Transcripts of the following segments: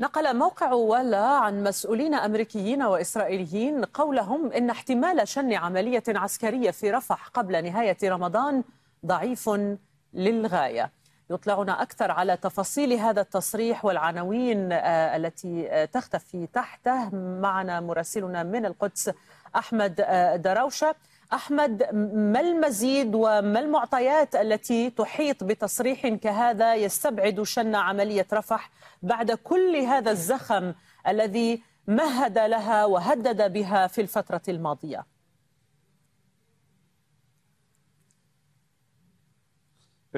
نقل موقع والا عن مسؤولين امريكيين واسرائيليين قولهم ان احتمال شن عمليه عسكريه في رفح قبل نهايه رمضان ضعيف للغايه. يطلعنا اكثر على تفاصيل هذا التصريح والعناوين آه، التي آه، تختفي تحته معنا مراسلنا من القدس احمد آه، دراوشه. أحمد ما المزيد وما المعطيات التي تحيط بتصريح كهذا يستبعد شن عملية رفح بعد كل هذا الزخم الذي مهد لها وهدد بها في الفترة الماضية؟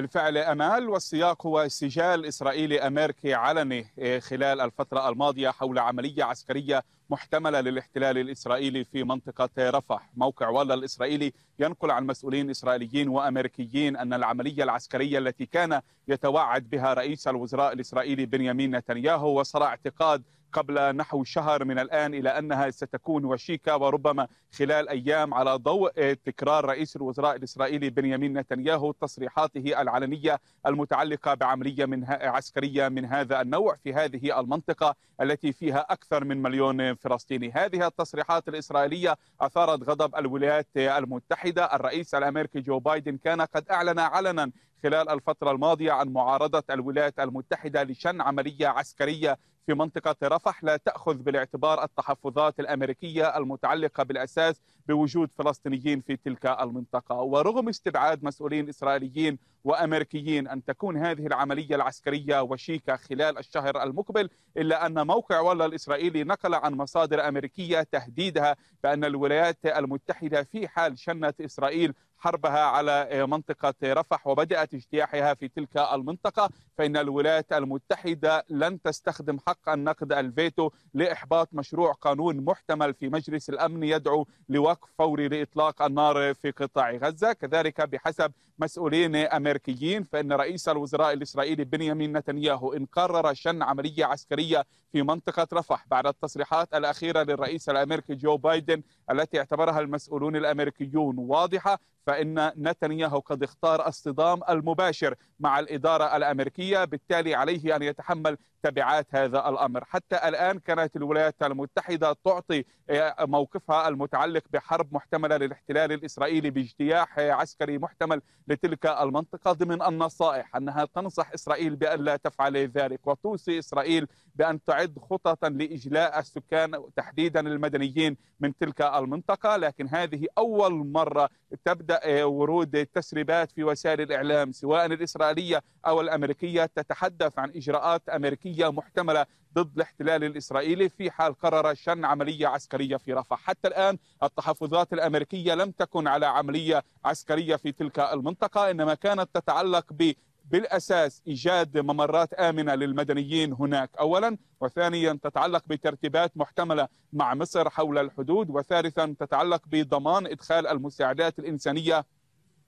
بالفعل امال والسياق هو سجال اسرائيلي امريكي علني إيه، خلال الفتره الماضيه حول عمليه عسكريه محتمله للاحتلال الاسرائيلي في منطقه رفح، موقع والا الاسرائيلي ينقل عن مسؤولين اسرائيليين وامريكيين ان العمليه العسكريه التي كان يتوعد بها رئيس الوزراء الاسرائيلي بنيامين نتنياهو وصرع اعتقاد قبل نحو شهر من الآن إلى أنها ستكون وشيكة وربما خلال أيام على ضوء تكرار رئيس الوزراء الإسرائيلي بنيامين نتنياهو تصريحاته العلنية المتعلقة بعملية من عسكرية من هذا النوع في هذه المنطقة التي فيها أكثر من مليون فلسطيني هذه التصريحات الإسرائيلية أثارت غضب الولايات المتحدة الرئيس الأمريكي جو بايدن كان قد أعلن علنا خلال الفترة الماضية عن معارضة الولايات المتحدة لشن عملية عسكرية في منطقة رفح لا تأخذ بالاعتبار التحفظات الأمريكية المتعلقة بالأساس بوجود فلسطينيين في تلك المنطقة ورغم استبعاد مسؤولين إسرائيليين وأمريكيين أن تكون هذه العملية العسكرية وشيكة خلال الشهر المقبل إلا أن موقع ولا الإسرائيلي نقل عن مصادر أمريكية تهديدها بأن الولايات المتحدة في حال شنت إسرائيل حربها على منطقة رفح وبدأت اجتياحها في تلك المنطقة فإن الولايات المتحدة لن تستخدم حق النقد الفيتو لإحباط مشروع قانون محتمل في مجلس الأمن يدعو لوقف فوري لإطلاق النار في قطاع غزة كذلك بحسب مسؤولين أمريكيين الأمريكيين فإن رئيس الوزراء الإسرائيلي بنيامين نتنياهو إن قرر شن عملية عسكرية في منطقة رفح بعد التصريحات الأخيرة للرئيس الأمريكي جو بايدن التي اعتبرها المسؤولون الأمريكيون واضحة فإن نتنياهو قد اختار الصدام المباشر مع الإدارة الأمريكية بالتالي عليه أن يتحمل تبعات هذا الأمر حتى الآن كانت الولايات المتحدة تعطي آه، موقفها المتعلق بحرب محتملة للاحتلال الإسرائيلي باجتياح عسكري محتمل لتلك المنطقة اعتقادي من النصائح أنها تنصح إسرائيل بأن لا تفعل ذلك وتوصي إسرائيل بأن تعد خططا لإجلاء السكان تحديدا المدنيين من تلك المنطقة لكن هذه أول مرة تبدأ ورود تسريبات في وسائل الإعلام سواء الإسرائيلية أو الأمريكية تتحدث عن إجراءات أمريكية محتملة ضد الاحتلال الإسرائيلي في حال قرر شن عملية عسكرية في رفح حتى الآن التحفظات الأمريكية لم تكن على عملية عسكرية في تلك المنطقة إنما كانت تتعلق ب بالاساس ايجاد ممرات امنه للمدنيين هناك اولا وثانيا تتعلق بترتيبات محتمله مع مصر حول الحدود وثالثا تتعلق بضمان ادخال المساعدات الانسانيه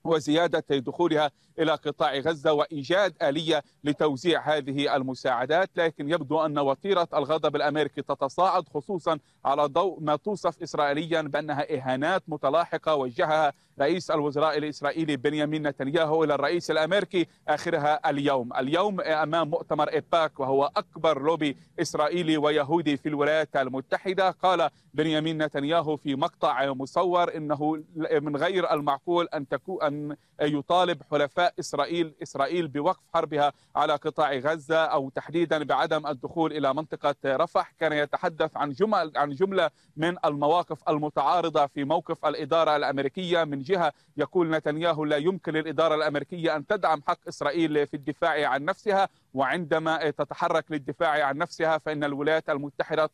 وزيادة دخولها إلى قطاع غزة وإيجاد آلية لتوزيع هذه المساعدات لكن يبدو أن وتيرة الغضب الأمريكي تتصاعد خصوصا على ضوء ما توصف إسرائيليا بأنها إهانات متلاحقة وجهها رئيس الوزراء الإسرائيلي بنيامين نتنياهو إلى الرئيس الأمريكي آخرها اليوم اليوم أمام مؤتمر إباك وهو أكبر لوبي إسرائيلي ويهودي في الولايات المتحدة قال بنيامين نتنياهو في مقطع مصور إنه من غير المعقول أن, تكون أن يطالب حلفاء إسرائيل إسرائيل بوقف حربها على قطاع غزة أو تحديدا بعدم الدخول إلى منطقة رفح كان يتحدث عن جمل عن جملة من المواقف المتعارضة في موقف الإدارة الأمريكية من جهة جهة يقول نتنياهو لا يمكن للإدارة الأمريكية أن تدعم حق إسرائيل في الدفاع عن نفسها وعندما تتحرك للدفاع عن نفسها فإن الولايات المتحدة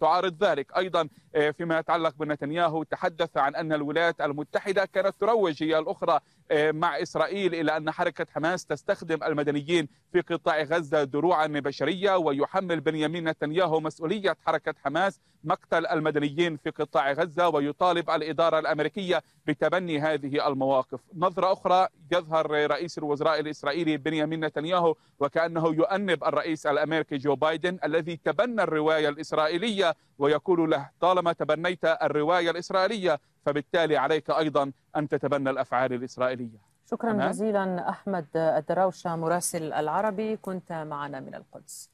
تعارض ذلك أيضا آه، فيما يتعلق بنتنياهو تحدث عن أن الولايات المتحدة كانت تروج هي الأخرى آه، مع إسرائيل إلى أن حركة حماس تستخدم المدنيين في قطاع غزة دروعا بشرية ويحمل بنيامين نتنياهو مسؤولية حركة حماس مقتل المدنيين في قطاع غزة ويطالب الإدارة الأمريكية بتبني هذه المواقف نظرة أخرى يظهر رئيس الوزراء الإسرائيلي بنيامين نتنياهو وكأنه أنه يؤنب الرئيس الأمريكي جو بايدن الذي تبنى الرواية الإسرائيلية ويقول له طالما تبنيت الرواية الإسرائيلية فبالتالي عليك أيضا أن تتبنى الأفعال الإسرائيلية شكرا جزيلا أحمد الدراوشة مراسل العربي كنت معنا من القدس